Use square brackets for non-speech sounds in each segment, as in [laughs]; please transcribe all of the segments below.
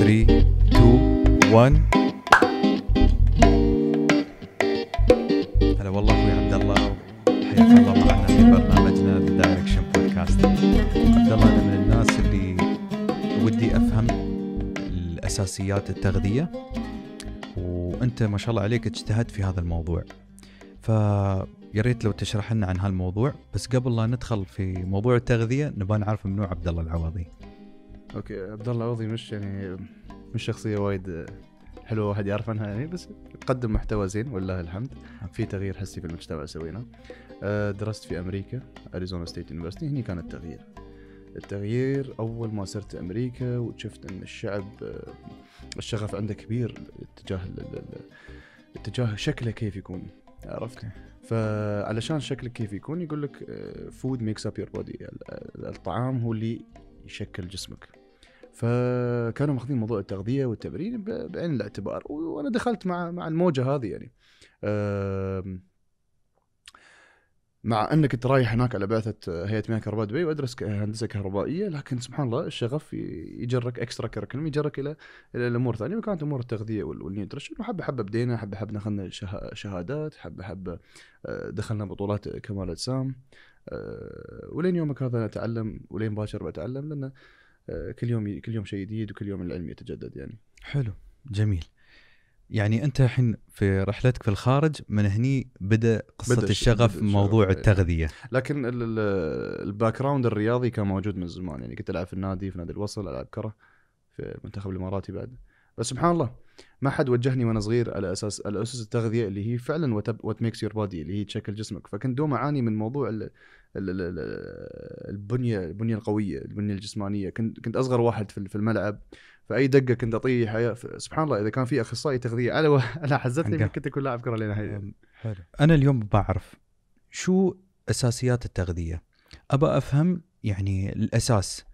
3 2 1 هلا والله اخوي عبد الله حياك الله معنا في برنامجنا ذا دايركشن بودكاست عبد الله انا من الناس اللي ودي افهم الاساسيات التغذيه وانت ما شاء الله عليك اجتهدت في هذا الموضوع فيا ريت لو تشرح لنا عن هالموضوع بس قبل لا ندخل في موضوع التغذيه نبغى نعرف منو عبد الله العوضي اوكي عبد الله عوضي مش يعني مش شخصيه وايد حلوه واحد يعرف عنها يعني بس تقدم محتوى زين ولله الحمد في تغيير حسي في المجتمع سوينا آه، درست في امريكا اريزونا ستيت يونيفرستي هني كان التغيير التغيير اول ما صرت امريكا وشفت ان الشعب آه، الشغف عنده كبير اتجاه اتجاه شكله كيف يكون عرفت فعلشان شكلك كيف يكون يقول لك فود ميكس اب يور بودي الطعام هو اللي يشكل جسمك فكانوا ماخذين موضوع التغذيه والتمرين بعين الاعتبار وانا دخلت مع مع الموجه هذه يعني مع انك كنت رايح هناك على بعثه هيئه مياه كهرباء دبي وادرس هندسه كهربائيه لكن سبحان الله الشغف يجرك اكسترا كركلم يجرك الى الى الامور الثانيه وكانت امور التغذيه والنيوتريشن وحبه حبه بدينا حبه حبه اخذنا شهادات حبه حبه آه، دخلنا بطولات كمال اجسام آه، ولين يومك هذا اتعلم ولين باكر بتعلم لان آه، كل يوم كل يوم شيء جديد وكل يوم العلم يتجدد يعني حلو جميل يعني انت الحين في رحلتك في الخارج من هني بدا قصه بدأ الشغف بدأ موضوع شغف إيه. التغذيه لكن الباك جراوند الرياضي كان موجود من زمان يعني كنت العب في النادي في نادي الوصل العب كره في المنتخب الاماراتي بعد بس سبحان الله ما حد وجهني وانا صغير على اساس على اسس التغذيه اللي هي فعلا وات ميكس يور بادي اللي هي تشكل جسمك فكنت دوم اعاني من موضوع البنيه البنيه القويه البنيه الجسمانيه كنت كنت اصغر واحد في الملعب فاي دقه كنت اطيح سبحان الله اذا كان في اخصائي تغذيه على [laughs] على حزتني كنت اكون لاعب كره لين حلو انا اليوم بعرف شو اساسيات التغذيه ابى افهم يعني الاساس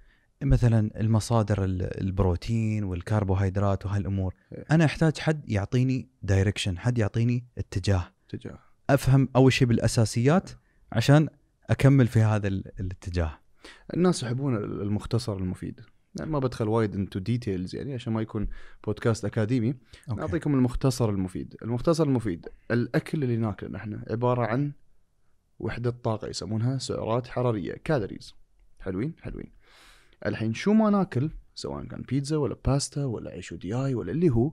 مثلا المصادر البروتين والكربوهيدرات وهالامور إيه. انا احتاج حد يعطيني دايركشن حد يعطيني اتجاه اتجاه افهم اول شيء بالاساسيات إيه. عشان اكمل في هذا الاتجاه الناس يحبون المختصر المفيد يعني ما بدخل وايد انتو ديتيلز يعني عشان ما يكون بودكاست اكاديمي أوكي. اعطيكم المختصر المفيد المختصر المفيد الاكل اللي ناكله نحن عباره عن وحده طاقه يسمونها سعرات حراريه كالوريز حلوين حلوين الحين شو ما ناكل سواء كان بيتزا ولا باستا ولا عيش ودياي ولا اللي هو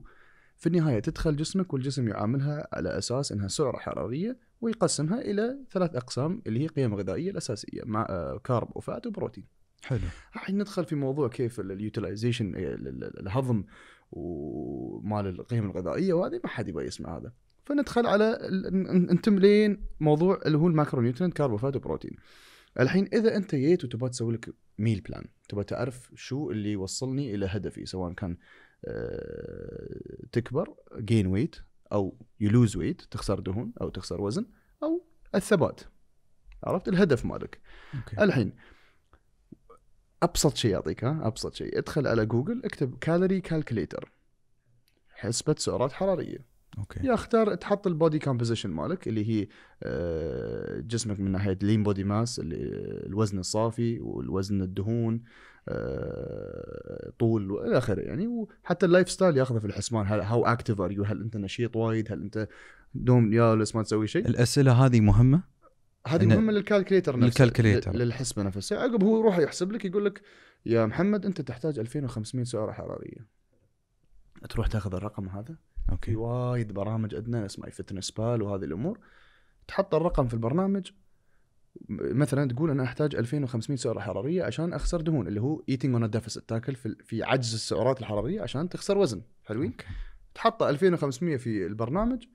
في النهايه تدخل جسمك والجسم يعاملها على اساس انها سعره حراريه ويقسمها الى ثلاث اقسام اللي هي قيم غذائيه الاساسيه مع كارب آه، وفات وبروتين. حلو. راح ندخل في موضوع كيف اليوتلايزيشن آه، الهضم ومال القيم الغذائيه وهذه ما حد يبغى يسمع هذا. فندخل على نتم لين موضوع اللي هو الماكرو نيوترينت كارب وفات وبروتين. الحين اذا انت جيت وتبغى تسوي لك ميل بلان، تبغى تعرف شو اللي يوصلني الى هدفي سواء كان آه، تكبر جين ويت او يو لوز ويت تخسر دهون او تخسر وزن او الثبات عرفت الهدف مالك okay. الحين ابسط شيء يعطيك ها ابسط شيء ادخل على جوجل اكتب كالوري كالكليتر حسبه سعرات حراريه اوكي okay. يا اختار تحط البودي كومبوزيشن مالك اللي هي آه، جسمك من ناحيه لين بودي ماس الوزن الصافي والوزن الدهون آه، طول والى اخره يعني وحتى اللايف ستايل ياخذه في الحسبان هل هاو اكتف ار يو هل انت نشيط وايد هل انت دوم جالس ما تسوي شيء الاسئله هذه مهمه هذه يعني مهمه للكالكليتر نفسه للكالكليتر للحسبه نفسها عقب هو يروح يحسب لك يقول لك يا محمد انت تحتاج 2500 سعره حراريه تروح تاخذ الرقم هذا اوكي وايد برامج عندنا اسمها فتنس بال وهذه الامور تحط الرقم في البرنامج مثلا تقول انا احتاج 2500 سعره حراريه عشان اخسر دهون اللي هو ايتنج اون ديفيسيت تاكل في عجز السعرات الحراريه عشان تخسر وزن حلوين تحط 2500 في البرنامج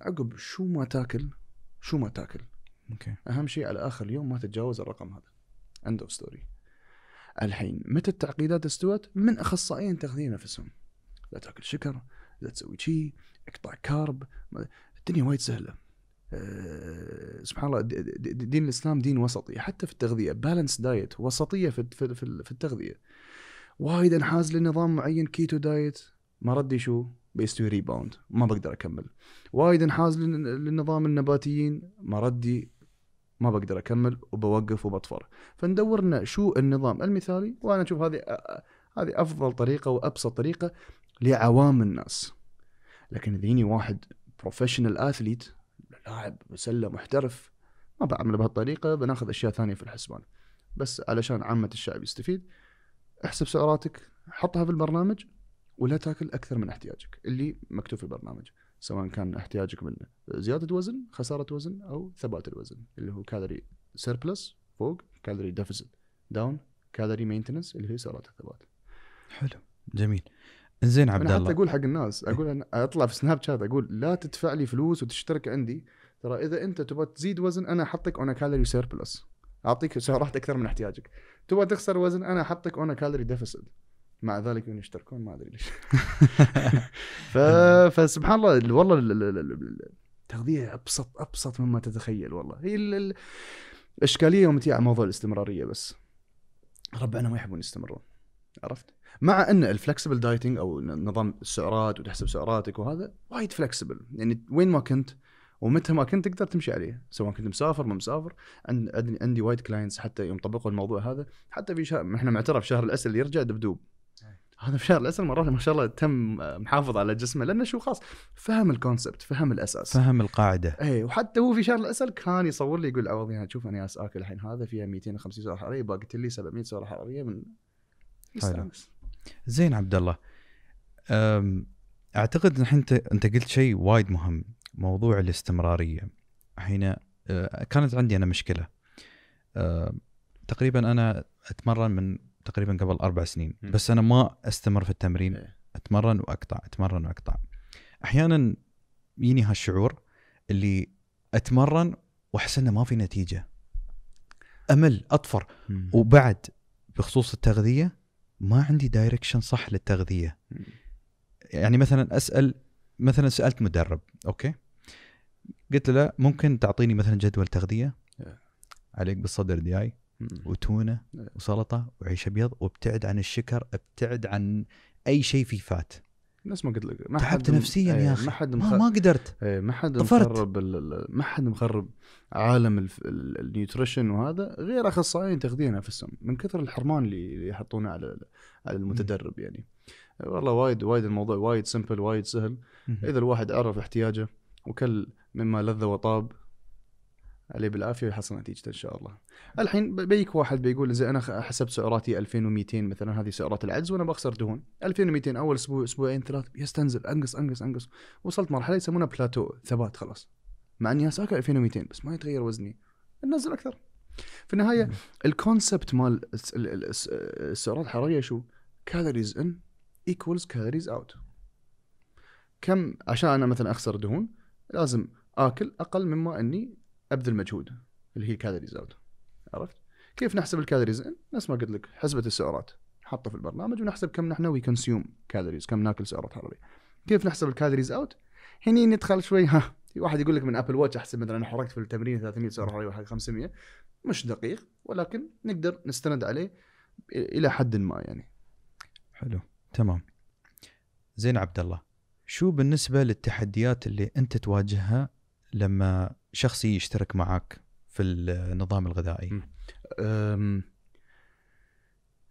عقب شو ما تاكل شو ما تاكل اوكي اهم شيء على اخر اليوم ما تتجاوز الرقم هذا اند اوف ستوري الحين متى التعقيدات استوت من اخصائيين تغذيه نفسهم لا تاكل شكر لا تسوي شيء اقطع كارب الدنيا وايد سهله آه، سبحان الله دين الاسلام دين وسطي حتى في التغذيه بالانس دايت وسطيه في في التغذيه وايد انحاز لنظام معين كيتو دايت ما ردي شو بيستوي ريباوند ما بقدر اكمل وايد انحاز للنظام النباتيين ما ردي ما بقدر اكمل وبوقف وبطفر فندور شو النظام المثالي وانا اشوف هذه آه، آه، هذه افضل طريقه وابسط طريقه لعوام الناس لكن ذيني واحد بروفيشنال اثليت لاعب سله محترف ما بعمله بهالطريقه بناخذ اشياء ثانيه في الحسبان بس علشان عامه الشعب يستفيد احسب سعراتك حطها في البرنامج ولا تاكل اكثر من احتياجك اللي مكتوب في البرنامج سواء كان احتياجك من زياده وزن خساره وزن او ثبات الوزن اللي هو كالوري سيربلس فوق كالوري ديفيسيت داون كالوري مينتنس اللي هي سعرات الثبات حلو جميل زين عبد الله حتى اقول حق الناس اقول أنا اطلع في سناب شات اقول لا تدفع لي فلوس وتشترك عندي ترى اذا انت تبغى تزيد وزن انا احطك اون كالوري سيربلس اعطيك سعرات اكثر من احتياجك تبغى تخسر وزن انا احطك اون كالوري ديفيسيت مع ذلك من يشتركون ما ادري ليش [laughs] ف... فسبحان الله والله التغذيه ابسط ابسط مما تتخيل والله هي ال... الاشكاليه يوم تجي على موضوع الاستمراريه بس ربعنا ما يحبون يستمرون عرفت؟ مع ان الفلكسبل دايتنج او نظام السعرات وتحسب سعراتك وهذا وايد فلكسبل يعني وين ما كنت ومتى ما كنت تقدر تمشي عليه سواء كنت مسافر ما مسافر عندي, عندي وايد كلاينتس حتى يوم طبقوا الموضوع هذا حتى في شهر احنا معترف شهر الاسل يرجع دبدوب هذا في شهر الاسل مرات ما شاء الله تم آه، محافظ على جسمه لانه شو خاص فهم الكونسبت فهم الاساس فهم القاعده اي وحتى هو في شهر الاسل كان يصور لي يقول عوضي شوف انا اكل الحين هذا فيها 250 سعره حراريه باقي لي 700 سعره حراريه من زين عبد الله اعتقد الحين انت انت قلت شيء وايد مهم موضوع الاستمراريه الحين أه، كانت عندي انا مشكله أه، تقريبا انا اتمرن من تقريبا قبل اربع سنين بس انا ما استمر في التمرين إيه. اتمرن واقطع اتمرن واقطع احيانا يجيني هالشعور اللي اتمرن واحس انه ما في نتيجه امل اطفر وبعد بخصوص التغذيه ما عندي دايركشن صح للتغذيه يعني مثلا اسال مثلا سالت مدرب اوكي قلت له لا ممكن تعطيني مثلا جدول تغذيه إيه. عليك بالصدر دياي وتونه إيه. وسلطه وعيش ابيض وابتعد عن الشكر ابتعد عن اي شيء فيه فات نفس ما قلت لك ما تعبت نفسيا يا اخي ما حد إيه، مخ... ما, قدرت إيه، ما حد مخرب ما حد مخرب عالم النيوتريشن وهذا غير اخصائيين في نفسهم من كثر الحرمان اللي يحطونه على على المتدرب يعني والله وايد وايد الموضوع وايد سمبل وايد سهل اذا الواحد عرف احتياجه وكل مما لذ وطاب عليه بالعافيه ويحصل نتيجته ان شاء الله. الحين بيك واحد بيقول اذا انا حسبت سعراتي 2200 مثلا هذه سعرات العجز وانا بخسر دهون 2200 اول اسبوع اسبوعين ثلاث يستنزل انقص انقص انقص وصلت مرحله يسمونها بلاتو ثبات خلاص مع اني ساكن 2200 بس ما يتغير وزني انزل اكثر. في النهايه الكونسبت مال السعرات الحراريه شو؟ كالوريز ان ايكولز كالوريز اوت. كم عشان انا مثلا اخسر دهون لازم اكل اقل مما اني ابذل مجهود اللي هي كالوريز اوت عرفت؟ كيف نحسب الكالوريز ان؟ نفس ما قلت لك حسبه السعرات حطه في البرنامج ونحسب كم نحن وي كونسيوم كالوريز كم ناكل سعرات حراريه كيف نحسب الكالوريز اوت؟ هني ندخل شوي ها واحد يقول لك من ابل واتش احسب مثلا حركت في التمرين 300 سعره حراريه واحد 500 مش دقيق ولكن نقدر نستند عليه الى حد ما يعني حلو تمام زين عبد الله شو بالنسبه للتحديات اللي انت تواجهها لما شخصي يشترك معك في النظام الغذائي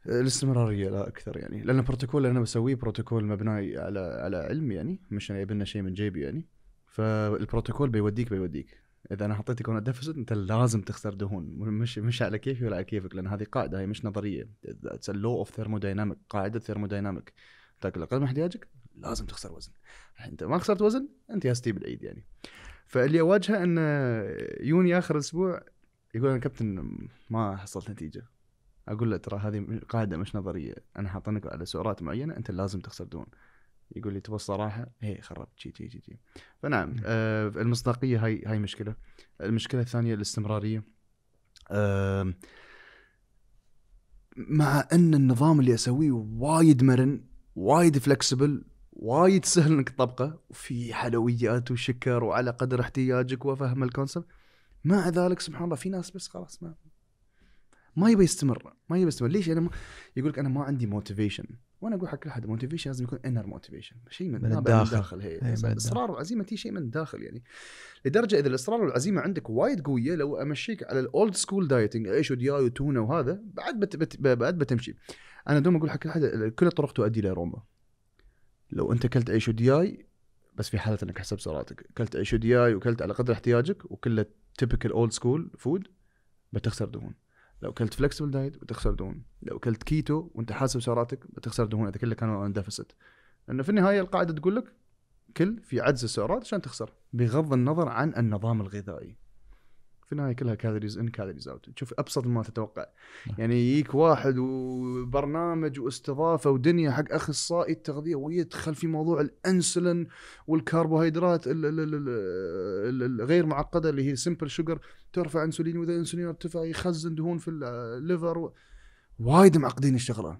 الاستمراريه لا اكثر يعني لان البروتوكول اللي انا بسويه بروتوكول مبني على على علم يعني مش جايب لنا شيء من جيبي يعني فالبروتوكول بيوديك بيوديك اذا انا حطيتك هنا ديفست انت لازم تخسر دهون مش مش على كيفي ولا على كيفك لان هذه قاعده هي مش نظريه لو اوف ثيرموداينامك قاعده ثيرموداينامك تاكل اقل من احتياجك لازم تخسر وزن انت ما خسرت وزن انت يا ستيب العيد يعني فاللي اواجهه ان يوني اخر اسبوع يقول انا كابتن ما حصلت نتيجه اقول له ترى هذه قاعده مش نظريه انا حاطينك على سعرات معينه انت لازم تخسر دون يقول لي تبغى الصراحه هي إيه، خربت جي جي جي فنعم نعم. آه المصداقيه هاي هاي مشكله المشكله الثانيه الاستمراريه آه مع ان النظام اللي اسويه وايد مرن وايد فلكسبل وايد سهل انك تطبقه وفي حلويات وشكر وعلى قدر احتياجك وفهم الكونسبت مع ذلك سبحان الله في ناس بس خلاص ما ما يبي يستمر ما يبي يستمر ليش انا ما يقول لك انا ما عندي موتيفيشن وانا اقول حق كل احد موتيفيشن لازم يكون انر موتيفيشن شيء من, من الداخل, إيه، إيه، الداخل هي. هي الاصرار والعزيمه تي شيء من الداخل يعني لدرجه اذا الاصرار والعزيمه عندك وايد قويه لو امشيك على الاولد سكول دايتنج ايش ودياي وتونه وهذا بعد بت بت بعد بتمشي انا دوم اقول حق كل احد كل الطرق تؤدي الى روما لو انت كلت عيش ودياي بس في حاله انك حسب سعراتك كلت عيش ودياي وكلت على قدر احتياجك وكله تيبكال اولد سكول فود بتخسر دهون لو كلت فلكسبل دايت بتخسر دهون لو كلت كيتو وانت حاسب سعراتك بتخسر دهون اذا كله كان اون ديفست لانه في النهايه القاعده تقول لك كل في عجز السعرات عشان تخسر بغض النظر عن النظام الغذائي في النهايه كلها كالوريز ان كالوريز اوت تشوف ابسط ما تتوقع نعم. يعني يجيك واحد وبرنامج واستضافه ودنيا حق اخصائي التغذيه ويدخل في موضوع الانسولين والكربوهيدرات الغير معقده اللي هي سمبل شوجر ترفع انسولين واذا الانسولين ارتفع يخزن دهون في الليفر و... وايد معقدين الشغله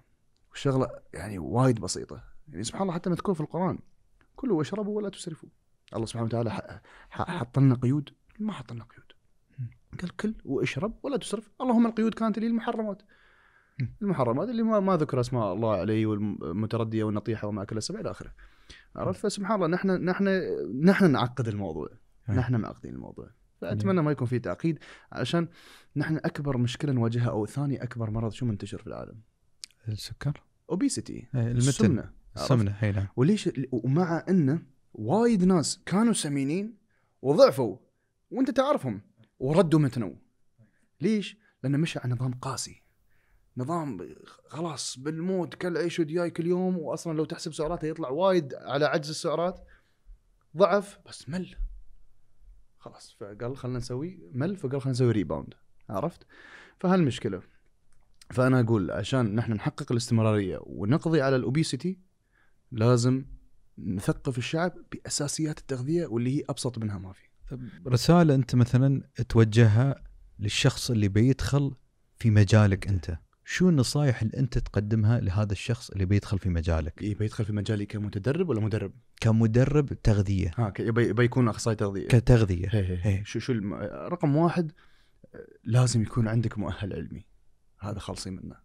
والشغله يعني وايد بسيطه يعني سبحان الله حتى مذكور في القران كلوا واشربوا ولا تسرفوا الله سبحانه وتعالى حط لنا قيود ما حط لنا قيود قال كل واشرب ولا تسرف اللهم القيود كانت لي المحرمات المحرمات اللي ما, ما ذكر اسماء الله علي والمترديه والنطيحه وما اكل السبع الى اخره عرفت فسبحان الله نحن نحن نحن نعقد الموضوع إيه. نحن معقدين الموضوع فاتمنى ما يكون في تعقيد عشان نحن اكبر مشكله نواجهها او ثاني اكبر مرض شو منتشر في العالم؟ السكر اوبيسيتي السمنه السمنه اي نعم وليش ومع انه وايد ناس كانوا سمينين وضعفوا وانت تعرفهم وردوا من التنوع ليش؟ لانه مشى على نظام قاسي نظام خلاص بالموت كل عيش ودياي كل يوم واصلا لو تحسب سعراته يطلع وايد على عجز السعرات ضعف بس مل خلاص فقال خلينا نسوي مل فقال خلينا نسوي ريباوند عرفت؟ فهالمشكله فانا اقول عشان نحن نحقق الاستمراريه ونقضي على الاوبيسيتي لازم نثقف الشعب باساسيات التغذيه واللي هي ابسط منها ما في. رساله انت مثلا توجهها للشخص اللي بيدخل في مجالك انت شو النصائح اللي انت تقدمها لهذا الشخص اللي بيدخل في مجالك؟ إيه، بيدخل في مجالي كمتدرب ولا مدرب؟ كمدرب تغذيه ها بيكون اخصائي تغذيه كتغذيه هي هي. هي. إيه. شو شو الم... رقم واحد لازم يكون عندك مؤهل علمي هذا خالصين منه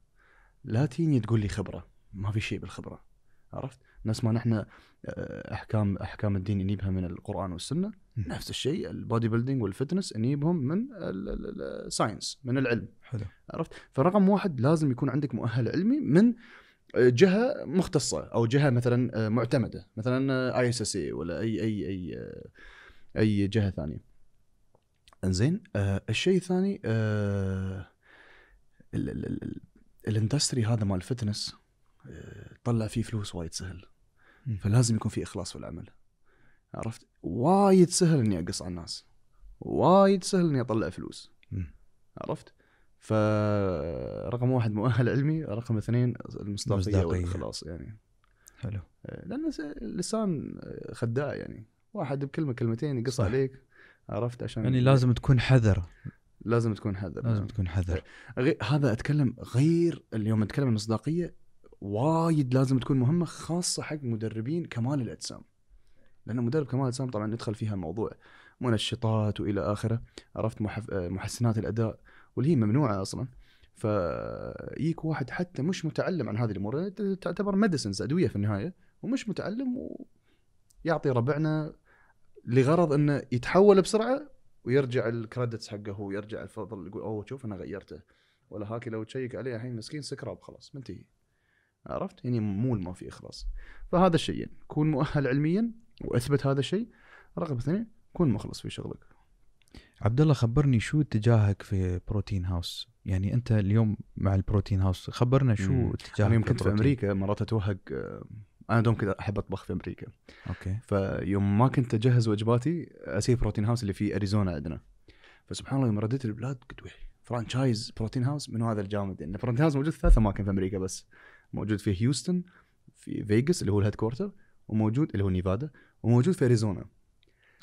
لا تيني تقول لي خبره ما في شيء بالخبره عرفت نفس ما نحن آه، احكام احكام الدين نجيبها من القران والسنه نفس الشيء البودي بيلدينج والفتنس نجيبهم من الساينس من العلم حلو عرفت فرقم واحد لازم يكون عندك مؤهل علمي من آه، جهه مختصه او جهه مثلا آه، معتمده مثلا اي اس اس اي ولا اي اي اي اي جهه ثانيه انزين آه الشيء الثاني آه الاندستري هذا مال الفتنس تطلع فيه فلوس وايد سهل فلازم يكون في اخلاص في العمل عرفت وايد سهل اني اقص على الناس وايد سهل اني اطلع فلوس عرفت فرقم واحد مؤهل علمي رقم اثنين المصداقيه والاخلاص يعني حلو آه، لان اللسان آه، خداع يعني واحد بكلمه كلمتين يقص صح. عليك عرفت عشان يعني لازم تكون حذر لازم تكون حذر لازم تكون حذر آه، هذا اتكلم غير اليوم اتكلم المصداقيه وايد لازم تكون مهمه خاصه حق مدربين كمال الاجسام لان مدرب كمال الاجسام طبعا يدخل فيها موضوع منشطات والى اخره عرفت محسنات الاداء واللي هي ممنوعه اصلا فيك واحد حتى مش متعلم عن هذه الامور يعني تعتبر ميديسنز ادويه في النهايه ومش متعلم ويعطي ربعنا لغرض انه يتحول بسرعه ويرجع الكريدتس حقه هو يرجع الفضل يقول اوه شوف انا غيرته ولا هاكي لو تشيك عليه الحين مسكين سكراب خلاص منتهي عرفت يعني مو ما في اخلاص فهذا الشيئين يعني. كون مؤهل علميا واثبت هذا الشيء رقم اثنين كون مخلص في شغلك عبد الله خبرني شو اتجاهك في بروتين هاوس يعني انت اليوم مع البروتين هاوس خبرنا شو اتجاهك انا يوم كنت في امريكا مرات اتوهق آه، انا دوم كذا احب اطبخ في امريكا اوكي فيوم ما كنت اجهز وجباتي اسير بروتين هاوس اللي في اريزونا عندنا فسبحان الله يوم رديت البلاد قلت فرانشايز بروتين هاوس من هذا الجامد يعني بروتين هاوس موجود في ثلاث اماكن في امريكا بس موجود في هيوستن في فيجاس اللي هو الهيد كوارتر وموجود اللي هو نيفادا وموجود في اريزونا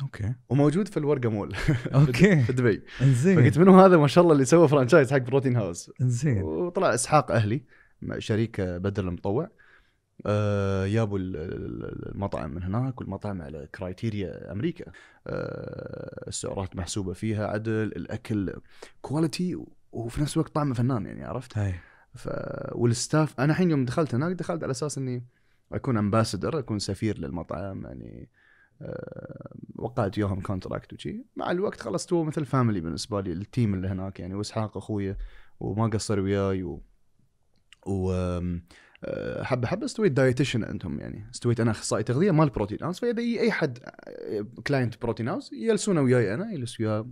اوكي وموجود في الورقه مول [laughs] اوكي في دبي زين فقلت منو هذا ما شاء الله اللي سوى فرانشايز حق بروتين هاوس زين وطلع اسحاق اهلي شريك بدر المطوع آه يابوا المطعم من هناك والمطعم على كرايتيريا امريكا آه السعرات محسوبه فيها عدل الاكل كواليتي وفي نفس الوقت طعمه فنان يعني عرفت؟ هاي. ف والستاف انا الحين يوم دخلت هناك دخلت على اساس اني اكون امباسدر اكون سفير للمطعم يعني أه وقعت وياهم كونتراكت وشي مع الوقت خلصت هو مثل فاميلي بالنسبه لي التيم اللي هناك يعني واسحاق اخوي وما قصر وياي و, و... حبه آه، حبه استويت دايتيشن عندهم يعني استويت انا اخصائي تغذيه مال بروتين هاوس فاذا اي حد كلاينت بروتين هاوس يجلسون وياي انا يجلس وياه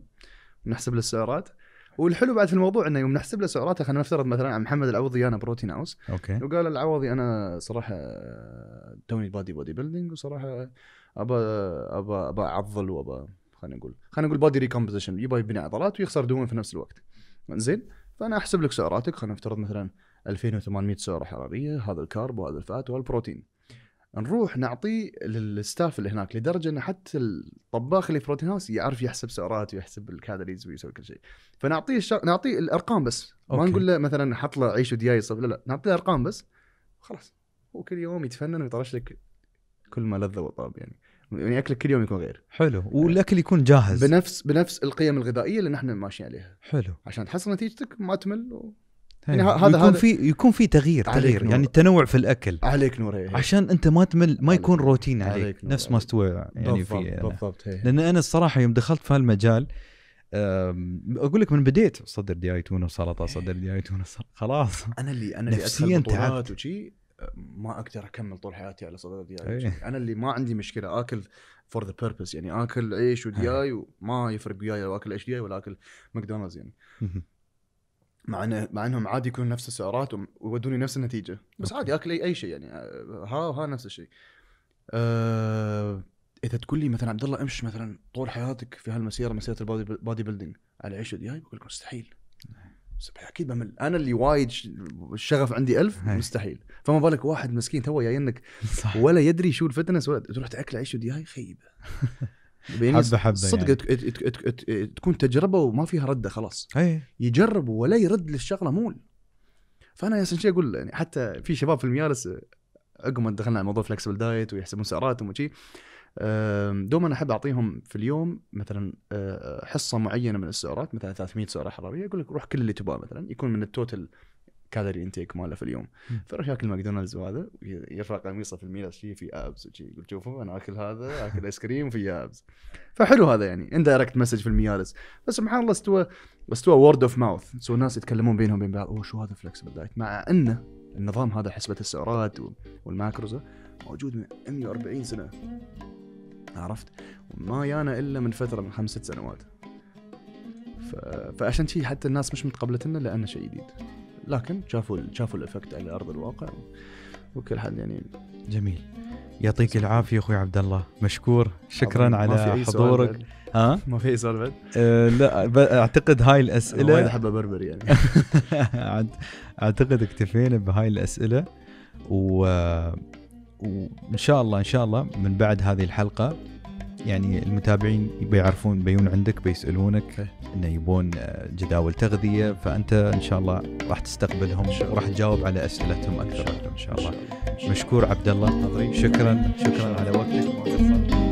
نحسب له السعرات والحلو بعد في الموضوع انه يوم نحسب له سعراته خلينا نفترض مثلا عن محمد العوضي انا بروتين اوس اوكي وقال العوضي انا صراحه توني بادي بودي بيلدينج وصراحه ابى ابى ابى اعضل وابى خلينا نقول خلينا نقول بادي ريكومبوزيشن يبى يبني عضلات ويخسر دهون في نفس الوقت زين فانا احسب لك سعراتك خلينا نفترض مثلا 2800 سعره حراريه هذا الكارب وهذا الفات والبروتين نروح نعطيه للستاف اللي هناك لدرجه ان حتى الطباخ اللي في روتين هاوس يعرف يحسب سعرات ويحسب الكالوريز ويسوي كل شيء فنعطيه الشر... نعطيه الارقام بس أوكي. ما نقول له مثلا حط له عيش ودياي لا لا نعطيه ارقام بس خلاص هو كل يوم يتفنن ويطرش لك كل ما لذ وطاب يعني يعني اكلك كل يوم يكون غير حلو والاكل يكون جاهز بنفس بنفس القيم الغذائيه اللي نحن ماشيين عليها حلو عشان تحصل نتيجتك ما و... يعني إيه. هذا يكون في يكون في تغيير تغيير يعني التنوع في الاكل عليك نور هي. إيه، إيه. عشان انت ما تمل ما يكون روتين عليك, عليك نفس ما استوى يعني بالضبط في بالضبط هي. يعني. لان انا الصراحه يوم دخلت في هالمجال اقول لك من بديت صدر دياي تونه وسلطه صدر دياي تونه خلاص انا اللي انا اللي نفسيا تعبت وشي ما اقدر اكمل طول حياتي على صدر دياي انا اللي ما عندي مشكله اكل فور ذا بيربز يعني اكل عيش ودياي وما يفرق وياي لو اكل عيش دياي ولا اكل ماكدونالدز يعني مع انه مع انهم عادي يكونوا نفس السعرات ويودوني نفس النتيجه بس عادي اكل اي, شيء يعني آه، ها وها نفس الشيء أه اذا تقول لي مثلا عبد الله امش مثلا طول حياتك في هالمسيره مسيره البادي بيلدينج على عيش ودياي بقول لك مستحيل اكيد بمل انا اللي وايد الشغف عندي ألف مستحيل فما بالك واحد مسكين تو جاي ولا يدري شو الفتنس ولا تروح تاكل عيش ودياي خيبه [laughs] حبه حبه صدق يعني. تكون تجربه وما فيها رده خلاص أي. يجرب ولا يرد للشغله مول فانا يا شيء اقول يعني حتى في شباب في الميارس عقب ما دخلنا على موضوع فلكسبل دايت ويحسبون سعراتهم وشي دوما احب اعطيهم في اليوم مثلا آه، حصه معينه من السعرات مثلا 300 سعره حراريه اقول لك روح كل اللي تبغاه مثلا يكون من التوتل كالوري انتيك ماله في اليوم فروح ياكل ماكدونالدز وهذا يرفع قميصه في الميل شي في ابس وشي يقول شوفوا انا اكل هذا اكل ايس كريم في ابس فحلو هذا يعني اندايركت مسج في الميالس فسبحان الله استوى استوى وورد اوف ماوث سو الناس يتكلمون بينهم بين بعض اوه شو هذا فلكسبل دايت مع انه النظام هذا حسبه السعرات والماكروز موجود من 140 سنه عرفت وما يانا الا من فتره من خمسة سنوات ف... فعشان شي حتى الناس مش متقبلتنا لانه شيء جديد لكن شافوا شافوا الافكت على ارض الواقع وكل حد يعني جميل يعطيك العافيه اخوي عبد الله مشكور شكرا على حضورك ها ما في سؤال بعد؟ أه، لا اعتقد هاي الاسئله وايد احب ابربر يعني [laughs] اعتقد اكتفينا بهاي الاسئله و وان شاء الله ان شاء الله من بعد هذه الحلقه يعني المتابعين بيعرفون بيون عندك بيسالونك إيه. انه يبون آه، جداول تغذيه فانت ان شاء الله راح تستقبلهم وراح تجاوب على اسئلتهم اكثر ان شاء الله مشكور عبد الله شكرا شكرا على وقتك